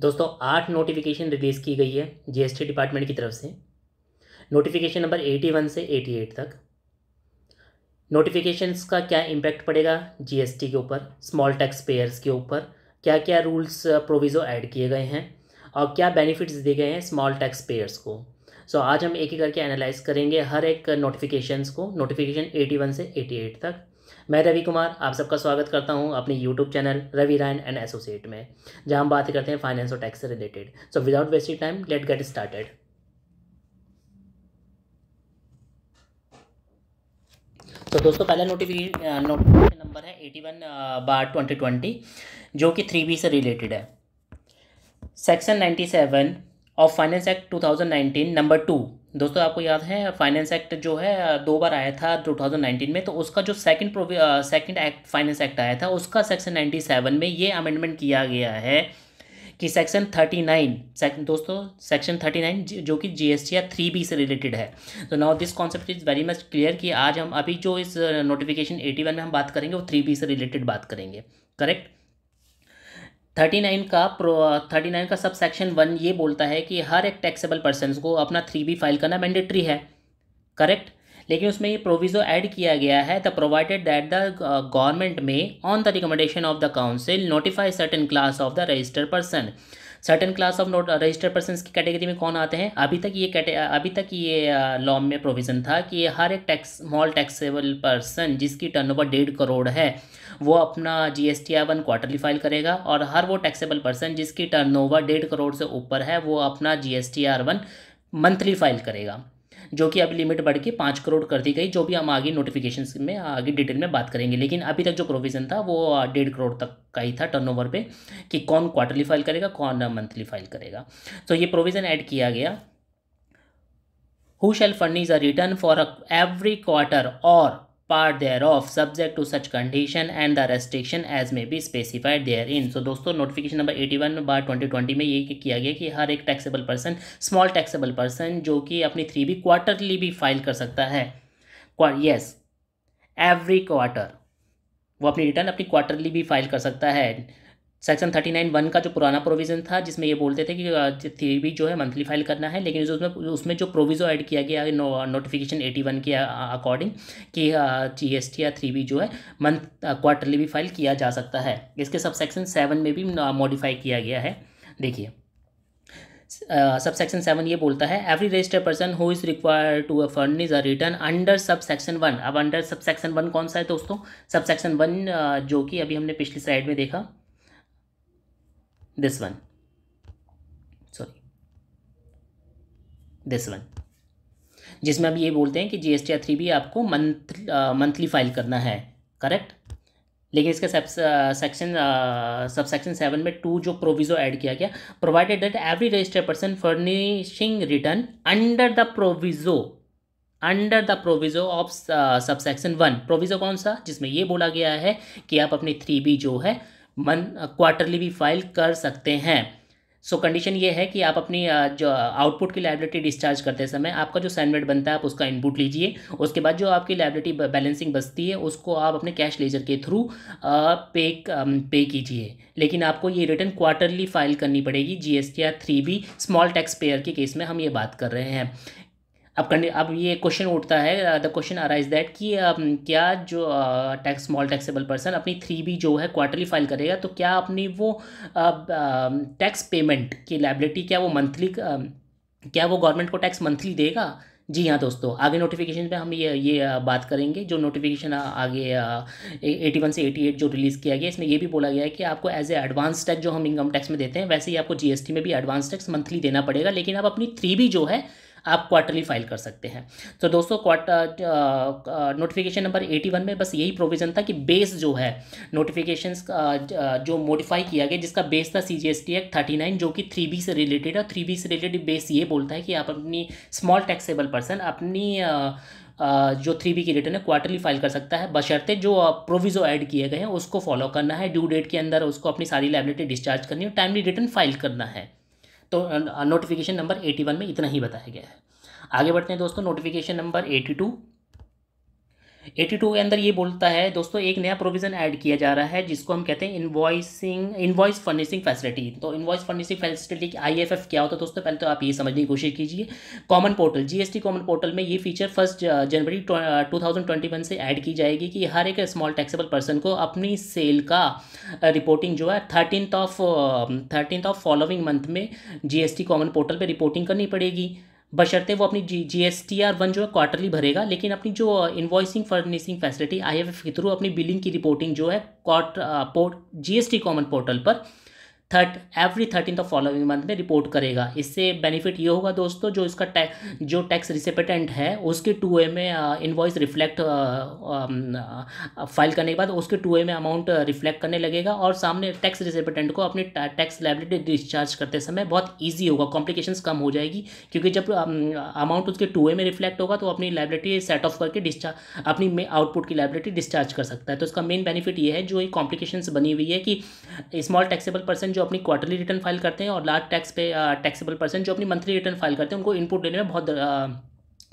दोस्तों आठ notification release की गई है जीएसटी डिपार्टमेंट की तरफ से नोटिफिकेशन नंबर एटी वन से एटी एट तक नोटिफिकेशंस का क्या इम्पैक्ट पड़ेगा जीएसटी के ऊपर स्मॉल टैक्स पेयर्स के ऊपर क्या क्या रूल्स प्रोविज़ो ऐड किए गए हैं और क्या बेनिफिट्स दिए गए हैं स्मॉल टैक्स पेयर्स को सो आज हम एक ही करके एनालाइज करेंगे हर एक नोटिफिकेशंस को नोटिफिकेशन एटी से एटी तक मैं रवि कुमार आप सबका स्वागत करता हूं अपने YouTube channel Ravi Rayan and associate में जहां हम बात करते हैं फाइनेंस और टैक्स से related so without wasting time let get started तो दोस्तों पहला नोटिफिकेशन नोटिफिकेशन नंबर है eighty one bar twenty twenty जो कि थ्री बी से रिलेटेड है section ninety seven of finance act two thousand nineteen number two दोस्तों आपको याद है फाइनेंस एक्ट जो है दो बार आया था 2019 में तो उसका जो second second act finance act आया था उसका सेक्शन 97 में ये अमेंडमेंट किया गया है कि सेक्शन थर्टी नाइन सेक, दोस्तों सेक्शन थर्टी नाइन जो कि जी एस टी या थ्री बी से रिलेटेड है तो now this concept is very much clear कि आज हम अभी जो इस नोटिफिकेशन एटी वन में हम बात करेंगे वो थ्री बी से रिलेटेड बात करेंगे करेक्ट थर्टी नाइन का प्रो थर्टी नाइन का सब सेक्शन वन ये बोलता है कि हर एक टैक्सेबल पर्सन को अपना थ्री बी फाइल करना मैंडेटरी है करेक्ट लेकिन उसमें ये प्रोविज़ो ऐड किया गया है the provided that the government may on the recommendation of the council notify certain class of the registered person certain class of not registered person की category में कौन आते हैं अभी तक ये अभी तक ये लॉ में प्रोविज़न था कि हर एक टैक्स स्मॉल टैक्सेबल पर्सन जिसकी टर्न ओवर डेढ़ करोड़ है वो अपना G S T I one quarterly file करेगा और हर वो टैक्सेबल पर्सन जिसकी टर्न ओवर डेढ़ करोड़ से ऊपर है वो अपना G S T R one monthly file करेगा जो कि अभी लिमिट बढ़ के पाँच करोड़ कर दी गई जो भी हम आगे नोटिफिकेशन में आगे डिटेल में बात करेंगे लेकिन अभी तक जो प्रोविज़न था वो डेढ़ करोड़ तक का ही था टर्नओवर पे कि कौन क्वार्टरली फाइल करेगा कौन मंथली फाइल करेगा तो ये प्रोविज़न ऐड किया गया who shall furnish a return for every quarter or part thereof subject to such condition and the restriction as may be specified therein so दोस्तों notification number eighty one bar twenty twenty में ये किया गया कि हर एक taxable person small taxable person जो कि अपनी थ्री बी क्वार्टरली भी फाइल कर सकता है येस एवरी क्वार्टर वो अपनी रिटर्न अपनी क्वार्टरली भी फाइल कर सकता है सेक्शन थर्टी नाइन वन का जो पुराना प्रोविज़न था जिसमें ये बोलते थे कि थ्री जो है मंथली फाइल करना है लेकिन उसमें उसमें जो प्रोविज़ो ऐड किया गया नो, नोटिफिकेशन एटी वन के अकॉर्डिंग कि जी एस टी या थ्री जो है मंथ क्वार्टरली भी फाइल किया जा सकता है इसके सब सेक्शन सेवन में भी मॉडिफाई किया गया है देखिए सब सेक्शन सेवन ये बोलता है every register person who is require to a is a return under sub section one अब अंडर सब सेक्शन वन कौन सा है दोस्तों सब सेक्शन वन जो कि अभी हमने पिछली स्लाइड में देखा this one sorry this one जिसमें अब ये बोलते हैं कि G S T R three भी आपको मंथ मंथली फाइल करना है करेक्ट लेकिन इसका सेक्शन सब सेक्शन सेवन में टू जो प्रोविजो ऐड किया गया provided that every registered person furnishing return under the proviso under the proviso of sub section one proviso कौन सा जिसमें ये बोला गया है कि आप अपनी थ्री बी जो है मन क्वार्टरली भी फाइल कर सकते हैं सो so, कंडीशन ये है कि आप अपनी जो आउटपुट की लाइबिलिटी डिस्चार्ज करते समय आपका जो सैंडवेट बनता है आप उसका इनपुट लीजिए उसके बाद जो आपकी लाइबिलिटी बैलेंसिंग बचती है उसको आप अपने कैश लेजर के थ्रू पे पे कीजिए लेकिन आपको ये रिटर्न क्वार्टरली फाइल करनी पड़ेगी G S T R three B small tax payer के केस में हम ये बात कर रहे हैं अब कंड अब ये क्वेश्चन उठता है द क्वेश्चन अराइज दैट कि um, क्या जो टैक्स स्मॉल टैक्सेबल पर्सन अपनी थ्री बी जो है क्वार्टरली फाइल करेगा तो क्या अपनी वो टैक्स uh, पेमेंट um, की लाइबिलिटी क्या वो मंथली um, क्या वो गवर्नमेंट को टैक्स मंथली देगा जी हाँ दोस्तों आगे नोटिफिकेशन पे हम ये ये uh, बात करेंगे जो नोटिफिकेशन uh, आगे एटी वन से एटी एट जो रिलीज़ किया गया इसमें ये भी बोला गया है कि आपको एज ए एडवांस टैक्स जो हम इनकम टैक्स में देते हैं वैसे ही आपको जीएसटी में भी एडवांस टैक्स मंथली देना पड़ेगा लेकिन आप अपनी थ्री बी जो है आप क्वार्टरली फाइल कर सकते हैं तो दोस्तों नोटिफिकेशन नंबर एटी वन में बस यही प्रोविज़न था कि बेस जो है नोटिफिकेशन जो मॉडिफाई किया गया जिसका बेस था C G S T act thirty nine जो कि थ्री बी से रिलेटेड है थ्री बी से रिलेटेड बेस ये बोलता है कि आप अपनी स्मॉल टैक्सेबल पर्सन अपनी जो थ्री बी की रिटर्न है क्वार्टरली फाइल कर सकता है बशर्ते जो प्रोविज़ो ऐड किए गए हैं उसको फॉलो करना है ड्यू डेट के अंदर उसको अपनी सारी लाइबिलिटी डिस्चार्ज करनी है टाइमली रिटर्न फाइल करना है तो नोटिफिकेशन नंबर एटी वन में इतना ही बताया गया है आगे बढ़ते हैं दोस्तों notification number eighty two eighty two के अंदर ये बोलता है दोस्तों एक नया प्रोविज़न ऐड किया जा रहा है जिसको हम कहते हैं इन्वॉइसिंग इन्वॉइस फर्निशिंग फैसिलिटी तो इन्वॉइस फर्निशिंग फैसिलिटी की आई एफ एफ क्या होता है दोस्तों पहले तो आप ये समझने की कोशिश कीजिए common portal GST common portal में ये feature first uh, January two thousand twenty one से ऐड की जाएगी कि हर एक स्मॉल टैक्सेबल पर्सन को अपनी सेल का रिपोर्टिंग uh, जो है thirteen of thirteen of following month में टी कॉमन पोर्टल पर रिपोर्टिंग करनी पड़ेगी बशर्ते वो अपनी G G S T R one जो है क्वार्टरली भरेगा लेकिन अपनी जो invoicing furnishing facility I F F के थ्रू अपनी बिलिंग की रिपोर्टिंग जो है quart port G S T common portal पर thirt every thirteen of following month में रिपोर्ट करेगा इससे बेनिफिट ये होगा दोस्तों जो इसका टैक्स जो टैक्स रिसिपेटेंट है उसके टू ए में इन्वॉइस रिफ्लेक्ट फाइल करने के बाद उसके टू ए में अमाउंट रिफ्लेक्ट uh, करने लगेगा और सामने टैक्स रिसिपेटेंट को अपनी टैक्स लाइबिलिटी डिस्चार्ज करते समय बहुत ईजी होगा कॉम्प्लिकेशन कम हो जाएगी क्योंकि जब अमाउंट um, उसके टू ए में रिफ्लेक्ट होगा तो अपनी लाइबिलिटी सेट ऑफ करके डिस्चार्ज अपनी आउटपुट की लाइबिलिटी डिस्चार्ज कर सकता है तो इसका मेन बेनिफिट ये है जो ये कॉम्प्लिकेशन बनी हुई है कि स्मॉल टैक्सेबल पर्सन जो अपनी क्वार्टरली रिटर्न फाइल करते हैं और large tax pay taxable uh, person जो अपनी मंथली रिटर्न फाइल करते हैं उनको इनपुट देने में बहुत uh,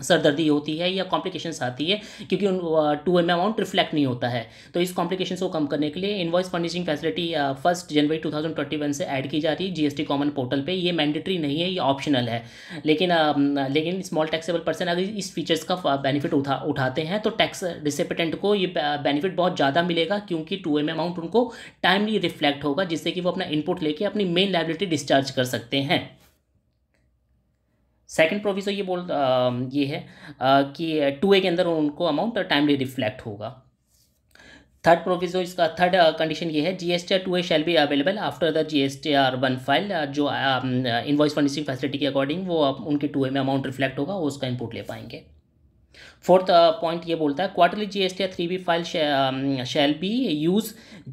सरदर्दी होती है या कॉम्प्लिकेशंस आती है क्योंकि उन टू एम अमाउंट रिफ्लेक्ट नहीं होता है तो इस कॉम्प्लिकेशन को कम करने के लिए invoice furnishing facility first January 2021 से ऐड की जा रही है जीएसटी कॉमन पोर्टल पे ये मैंडेटरी नहीं है ये ऑप्शनल है लेकिन आ, लेकिन स्मॉल टैक्सेबल पर्सन अगर इस फीचर्स का बेनिफिट उठा उठाते हैं तो टैक्स रिसिपिटेंट को ये बेनिफिट बहुत ज़्यादा मिलेगा क्योंकि टू एम अमाउंट उनको टाइमली रिफ्लेक्ट होगा जिससे कि वो अपना इनपुट लेके अपनी मेन लाइबिलिटी डिस्चार्ज कर सकते हैं सेकंड प्रोविज़ो ये बोल ये है कि टू ए के अंदर उनको अमाउंट टाइमली रिफ्लेक्ट होगा थर्ड प्रोविजो इसका थर्ड कंडीशन ये है G S T R two A shall be available after the G S T R one file जो इन्वॉइस फंडिस फैसिलिटी के अकॉर्डिंग वो उनके टू ए में अमाउंट रिफ्लेक्ट होगा वो उसका इनपुट ले पाएंगे फोर्थ पॉइंट uh, ये बोलता है क्वार्टरली जीएसटी या three B file shall be use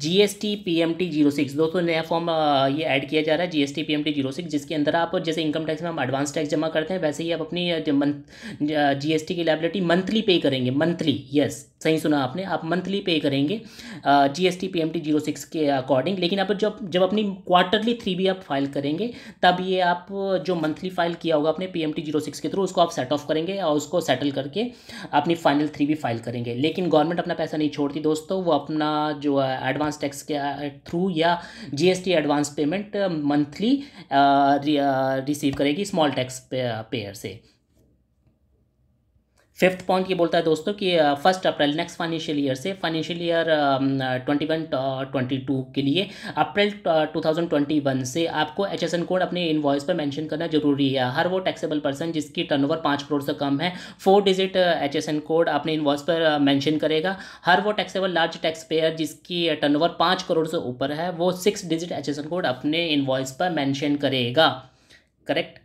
GST PMT zero six दोस्तों नया फॉर्म uh, ये ऐड किया जा रहा है जीएसटी पीएमटी जीरो सिक्स जिसके अंदर आप जैसे इनकम टैक्स में हम एडवांस टैक्स जमा करते हैं वैसे ही आप अपनी uh, जीएसटी की लाइबिलिटी मंथली पे करेंगे मंथली यस सही सुना आपने आप मंथली पे करेंगे G S T P M T zero six के अकॉर्डिंग लेकिन आप जब जब अपनी क्वार्टरली थ्री बी आप फाइल करेंगे तब ये आप जो मंथली फाइल किया होगा अपने टी जीरो सिक्स के थ्रू उसको आप सेट ऑफ करेंगे और उसको सेटल करके अपनी फाइनल थ्री भी फाइल करेंगे लेकिन गवर्नमेंट अपना पैसा नहीं छोड़ती दोस्तों वो अपना जो एडवांस टैक्स के थ्रू या GST advance payment monthly receive करेगी स्मॉल टैक्स पेयर से फिफ्थ पॉइंट ये बोलता है दोस्तों कि first April next financial year से financial year twenty one twenty two के लिए April two thousand twenty one से आपको एच एस एन कोड अपने इन्वॉइस पर मेंशन करना जरूरी है हर वो टैक्सेबल पर्सन जिसकी टर्न ओवर पाँच करोड़ से कम है four digit H S N code अपने इन्वॉइस पर मैंशन करेगा हर वो टैक्सेबल लार्ज टैक्स पेयर जिसकी टर्न ओवर पाँच करोड़ से ऊपर है वो six digit H S N code अपने इन्वॉइस पर मैंशन करेगा करेक्ट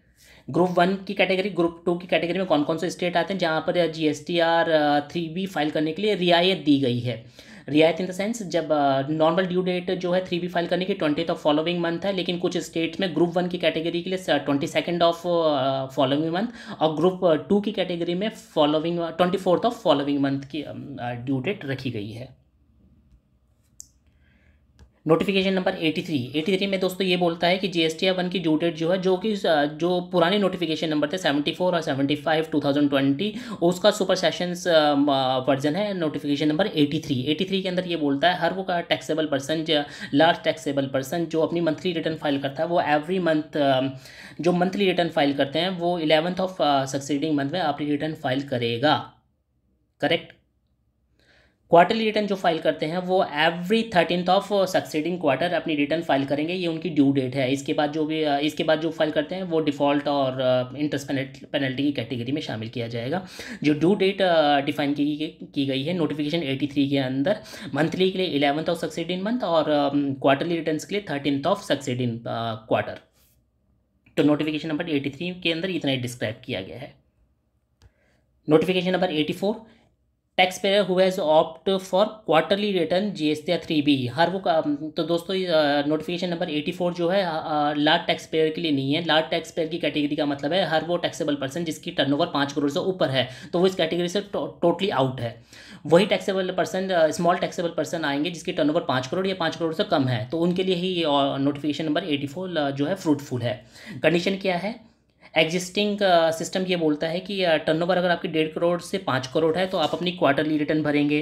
ग्रुप वन की कैटेगरी ग्रुप टू की कैटेगरी में कौन कौन से स्टेट आते हैं जहाँ पर G S T R three B file करने के लिए रियायत दी गई है रियायत इन द सेंस जब नॉर्मल ड्यू डेट जो है थ्री बी फाइल करने की ट्वेंटी ऑफ फॉलोइंग मंथ है लेकिन कुछ स्टेट्स में ग्रुप वन की कैटेगरी के लिए twenty second of following month और ग्रुप टू की कैटेगरी में following twenty fourth of following month की ड्यू डेट रखी गई है नोटिफिकेशन नंबर 83 83 में दोस्तों ये बोलता है कि जी एस वन की ड्यू डेट जो है जो कि जो पुराने नोटिफिकेशन नंबर थे 74 और 75 2020 उसका सुपर सेशंस वर्जन है नोटिफिकेशन नंबर 83 83 के अंदर ये बोलता है हर वो का taxable person large taxable person जो अपनी मंथली रिटर्न फाइल करता है वो एवरी मंथ जो मंथली रिटर्न फाइल करते हैं वो इलेवंथ ऑफ सक्सीडिंग मंथ में अपनी रिटर्न फाइल करेगा करेक्ट क्वार्टरली रिटर्न जो फाइल करते हैं वो every thirteenth of succeeding quarter अपनी रिटर्न फाइल करेंगे ये उनकी ड्यू डेट है इसके बाद जो भी uh, इसके बाद जो फाइल करते हैं वो डिफ़ॉल्ट और इंटरेस्ट uh, पेनल्टी की कैटेगरी में शामिल किया जाएगा जो ड्यू डेट डिफाइन की, की, गई है नोटिफिकेशन एटी थ्री के अंदर मंथली के लिए इलेवंथ ऑफ सक्सेडिंग मंथ और क्वार्टरली um, रिटर्न के लिए थर्टीनथ ऑफ सक्सेडिंग क्वार्टर तो नोटिफिकेशन नंबर एटी थ्री के अंदर इतना ही डिस्क्राइब किया गया है notification number eighty four tax payer who has opt for quarterly return G S T या थ्री बी हर वो का तो दोस्तों नोटिफिकेशन नंबर एटी फोर जो है लार्ज टैक्स पेयर के लिए नहीं है लार्ज टैक्स पेयर की कैटेगरी का मतलब है हर वो टैक्सेबल पर्सन जिसकी टर्न ओवर पाँच करोड़ से ऊपर है तो वो इस कैटेगरी से टोटली आउट है वही taxable person small taxable person आएंगे जिसकी टर्न ओवर पाँच करोड़ या पाँच करोड़ से कम है तो उनके लिए ही नोटिफिकेशन नंबर एटी फोर जो है फ्रूटफुल है कंडीशन क्या है एग्जिस्टिंग सिस्टम uh, ये बोलता है कि टर्नओवर uh, अगर आपकी डेढ़ करोड़ से पाँच करोड़ है तो आप अपनी क्वार्टरली रिटर्न भरेंगे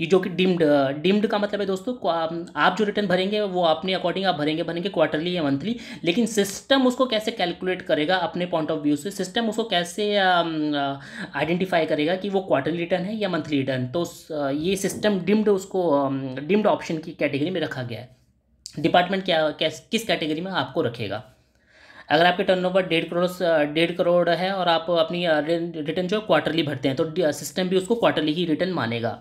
ये जो कि डिम्ड डिम्ड uh, का मतलब है दोस्तों आप जो रिटर्न भरेंगे वो अपने अकॉर्डिंग आप भरेंगे भरेंगे क्वार्टरली या मंथली लेकिन सिस्टम उसको कैसे कैलकुलेट करेगा अपने पॉइंट ऑफ व्यू से सिस्टम उसको कैसे आइडेंटिफाई um, करेगा कि वो क्वार्टरली रिटर्न है या मंथली रिटर्न तो ये सिस्टम डिम्ड उसको डिम्ड um, ऑप्शन की कैटेगरी में रखा गया है डिपार्टमेंट क्या कैस किस कैटेगरी में आपको रखेगा अगर आपके टर्न ओवर डेढ़ करोड़ डेढ़ करोड़ है और आप अपनी रिटर्न जो क्वार्टरली भरते हैं तो सिस्टम भी उसको क्वार्टरली ही रिटर्न मानेगा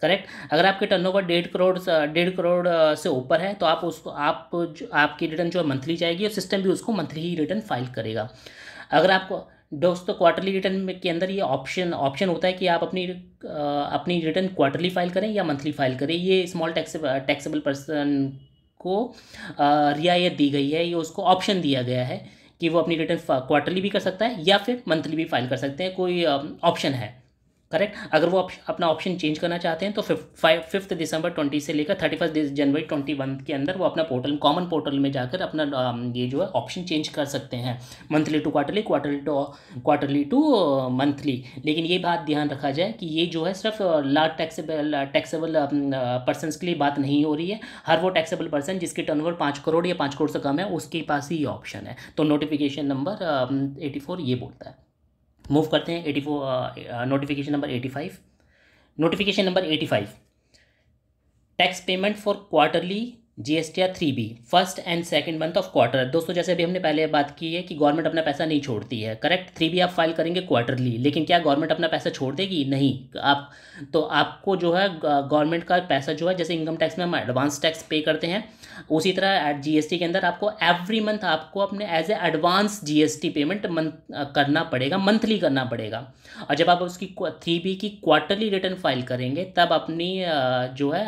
करेक्ट अगर आपके टर्नओवर डेढ़ करोड़ डेढ़ करोड़ से ऊपर है तो आप उसको आप जो आपकी रिटर्न जो है मंथली जाएगी और सिस्टम भी उसको मंथली ही रिटर्न फाइल करेगा अगर आपको दोस्तों क्वार्टरली रिटर्न के अंदर ये ऑप्शन ऑप्शन होता है कि आप अपनी अपनी रिटर्न क्वार्टरली फाइल करें या मंथली फाइल करें ये स्मॉल टैक्स टैक्सेबल पर्सन को रियायत दी गई है या उसको ऑप्शन दिया गया है कि वो अपनी रिटर्न क्वार्टरली भी कर सकता है या फिर मंथली भी फाइल कर सकते हैं कोई ऑप्शन है करेक्ट अगर वो अपना ऑप्शन चेंज करना चाहते हैं तो फाइव फिफ्थ दिसंबर ट्वेंटी से लेकर thirty first January twenty one के अंदर वो अपना पोर्टल कॉमन पोर्टल में जाकर अपना um, ये जो है ऑप्शन चेंज कर सकते हैं monthly to quarterly quarterly to quarterly to monthly लेकिन ये बात ध्यान रखा जाए कि ये जो है सिर्फ लार्ज टैक्सेबल टैक्सेबल पर्सनस के लिए बात नहीं हो रही है हर वो टैक्सेबल पर्सन जिसकी टर्न ओवर पाँच करोड़ या पाँच करोड़ से कम है उसके पास ही ये ऑप्शन है तो नोटिफिकेशन नंबर एटी फोर ये बोलता है मूव करते हैं eighty four notification number eighty five notification number eighty five tax payment for quarterly T R three B first and second month of quarter दोस्तों जैसे अभी हमने पहले बात की है कि गवर्नमेंट अपना पैसा नहीं छोड़ती है करेक्ट थ्री बी आप फाइल करेंगे क्वार्टरली लेकिन क्या गवर्नमेंट अपना पैसा छोड़ देगी नहीं आप तो आपको जो है गवर्नमेंट का पैसा जो है जैसे इनकम टैक्स में हम एडवांस टैक्स पे करते हैं उसी तरह जीएसटी के अंदर आपको एवरी मंथ आपको अपने as a advance GST payment month करना पड़ेगा मंथली करना पड़ेगा और जब आप उसकी थ्री बी की क्वार्टरली रिटर्न फाइल करेंगे तब अपनी जो है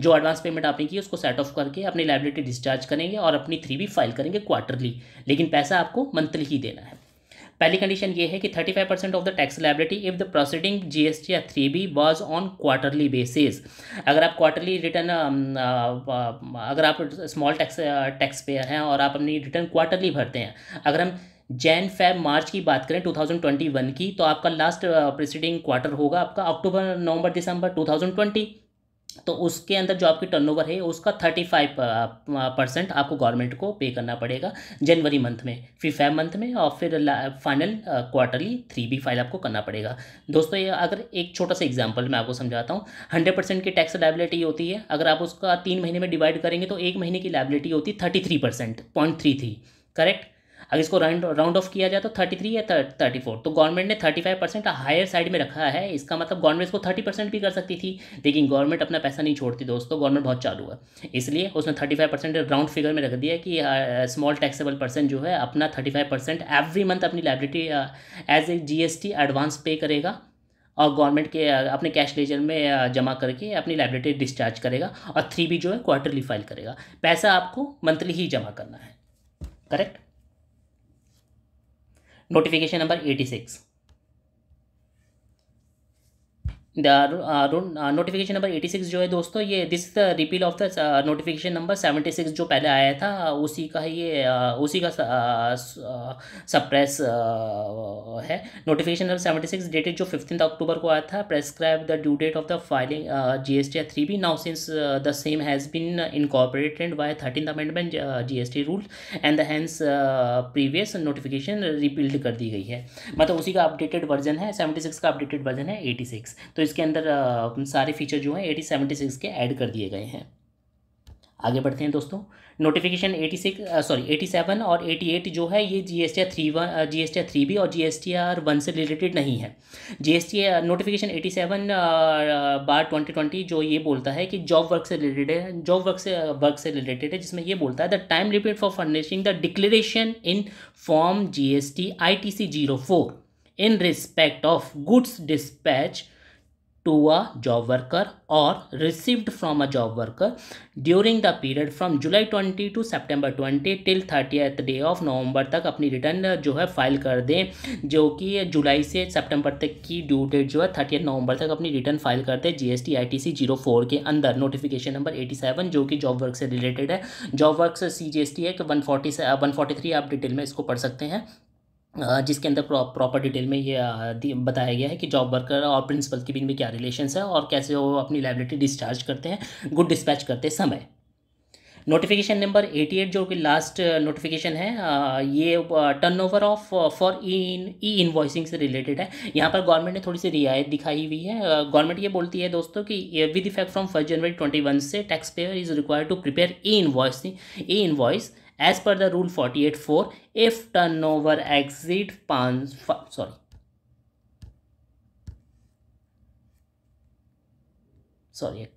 जो एडवांस पेमेंट आपने की उसको सेट ऑफ करके अपनी लाइब्रेटी डिस्चार्ज करेंगे और अपनी थ्री बी फाइल करेंगे क्वार्टरली लेकिन पैसा आपको मंथली ही देना है पहली कंडीशन ये है कि 35 percent of the tax liability if the proceeding GST या three B was on quarterly basis अगर आप क्वार्टरली रिटर्न अगर आप स्मॉल टैक्स टैक्स पेयर हैं और आप अपनी रिटर्न क्वार्टरली भरते हैं अगर हम जैन फेब मार्च की बात करें 2021 की तो आपका लास्ट प्रिसीडिंग क्वार्टर होगा आपका अक्टूबर नवंबर दिसंबर 2020 तो उसके अंदर जो आपकी टर्नओवर है उसका थर्टी फाइव परसेंट आपको गवर्नमेंट को पे करना पड़ेगा जनवरी मंथ में फिर फाइव मंथ में और फिर final quarterly three B file आपको करना पड़ेगा दोस्तों ये अगर एक छोटा सा एग्जांपल मैं आपको समझाता हूँ हंड्रेड परसेंट की टैक्स लाइबिलिटी होती है अगर आप उसका तीन महीने में डिवाइड करेंगे तो एक महीने की लाइबिलिटी होती है thirty three percent point three three correct अगर इसको राउंड राउंड ऑफ किया जाए तो थर्टी थ्री या थर्टी फोर तो गवर्नमेंट ने thirty five percent higher side में रखा है इसका मतलब गवर्नमेंट इसको थर्टी परसेंट भी कर सकती थी लेकिन गवर्नमेंट अपना पैसा नहीं छोड़ती दोस्तों गवर्नमेंट बहुत चालू है इसलिए उसने thirty five percent round figure में रख दिया कि स्मॉल टैक्सेबल पर्सन जो है अपना thirty five percent every month अपनी liability as a G S T advance pay करेगा और गवर्नमेंट के अपने कैश लेजर में जमा करके अपनी लाइब्रेटी डिस्चार्ज करेगा और थ्री बी जो है क्वार्टरली फाइल करेगा पैसा आपको मंथली ही जमा करना है correct notification number eighty six notification number eighty six जो है दोस्तों ये this is the repeal of the notification number seventy six जो पहले आया था उसी का ये उसी का सप्रेस है notification number seventy six dated जो फिफ्टीन अक्टूबर को आया था prescribe the due date of the filing G S T three B now since the same has been incorporated by thirteen amendment G S T rule and the previous notification repealed कर दी गई है मतलब उसी का updated version है seventy six का updated version है एटी सिक्स तो इसके अंदर आ, सारे फीचर जो हैं एटी सेवेंटी सिक्स के ऐड कर दिए गए हैं आगे बढ़ते हैं दोस्तों notification eighty six sorry eighty seven और एटी एट जो है ये G S T R three one G S T R three B और G S T R one से रिलेटेड नहीं है G S T notification eighty seven bar twenty twenty जो ये बोलता है कि जॉब वर्क से रिलेटेड है जॉब वर्क से वर्क से रिलेटेड है जिसमें ये बोलता है the time limit for furnishing the declaration in form G S T I T C zero four in respect of goods dispatch to a job worker और received from a job worker during the period from July twenty to September twenty till thirtieth day of November तक अपनी return जो है file कर दें जो कि जुलाई से सेप्टेम्बर तक की ड्यू डेट जो है थर्टियथ नवंबर तक अपनी रिटर्न फाइल कर दें G S T I T C zero four के अंदर नोटिफिकेशन नंबर एटी सेवन जो कि जॉब वर्क से रिलेटेड है जॉब वर्क से सी जी एस टी है वन फोर्टी से वन फोर्टी थ्री आप डिटेल में इसको पढ़ सकते हैं जिसके अंदर प्रॉपर डिटेल में ये बताया गया है कि जॉब वर्कर और प्रिंसिपल के बीच में क्या रिलेशंस है और कैसे वो अपनी लाइबिलिटी डिस्चार्ज करते हैं गुड डिस्पैच करते समय नोटिफिकेशन नंबर एटी एट जो कि लास्ट नोटिफिकेशन है ये turnover of for in e invoicing से रिलेटेड है यहाँ पर गवर्नमेंट ने थोड़ी सी रियायत दिखाई हुई है गवर्नमेंट ये बोलती है दोस्तों कि with effect from first January twenty one से tax payer is required to prepare e invoice e invoice as per the rule 48.4 if turnover exit pounds sorry sorry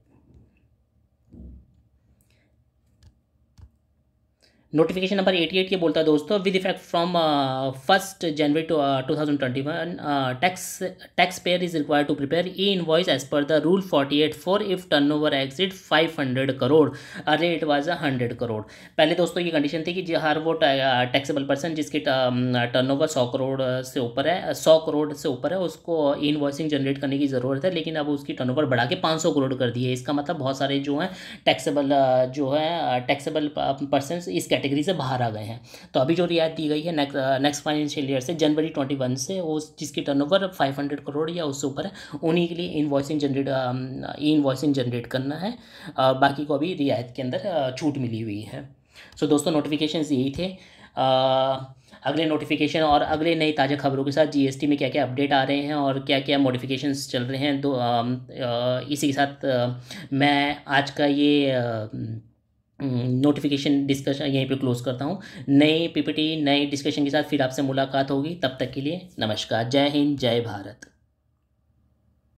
notification number eighty eight ये बोलता है दोस्तों with effect from first January two two thousand twenty one tax tax payer is require to prepare e invoice as per the rule forty eight four if turn over exceeds five hundred crore अरे it was a hundred crore पहले दोस्तों ये condition थी कि हर वो taxable person uh, जिसकी turn um, over सौ करोड़ से ऊपर है uh, सौ करोड़ से ऊपर है उसको इन वॉइसिंग जनरेट करने की ज़रूरत है लेकिन अब उसकी टर्न ओवर बढ़ा के पाँच सौ करोड़ कर दिए इसका मतलब बहुत सारे जो हैं टैक्सेबल uh, जो है टैक्सेबल पर्सन इस कैटेगरी से बाहर आ गए हैं तो अभी जो रियायत दी गई है नेक्स्ट नेक्स्ट फाइनेंशियल ईयर से जनवरी ट्वेंटी वन से वो जिसकी ओवर फाइव हंड्रेड करोड़ या उससे ऊपर है उन्हीं के लिए इन्वॉइसिंग जनरेट इन इन्वॉइसिंग जनरेट करना है uh, बाकी को अभी रियायत के अंदर uh, छूट मिली हुई है सो दोस्तों नोटिफिकेशन यही थे uh, अगले नोटिफिकेशन और अगले नई ताज़ा खबरों के साथ जीएसटी में क्या क्या अपडेट आ रहे हैं और क्या क्या मॉडिफिकेशंस चल रहे हैं तो आ, um, आ, इसी के साथ आ, मैं आज का ये आ, नोटिफिकेशन हम्म, डिस्कशन यहीं पे क्लोज करता हूँ नए पीपीटी नए डिस्कशन के साथ फिर आपसे मुलाकात होगी तब तक के लिए नमस्कार जय हिंद जय भारत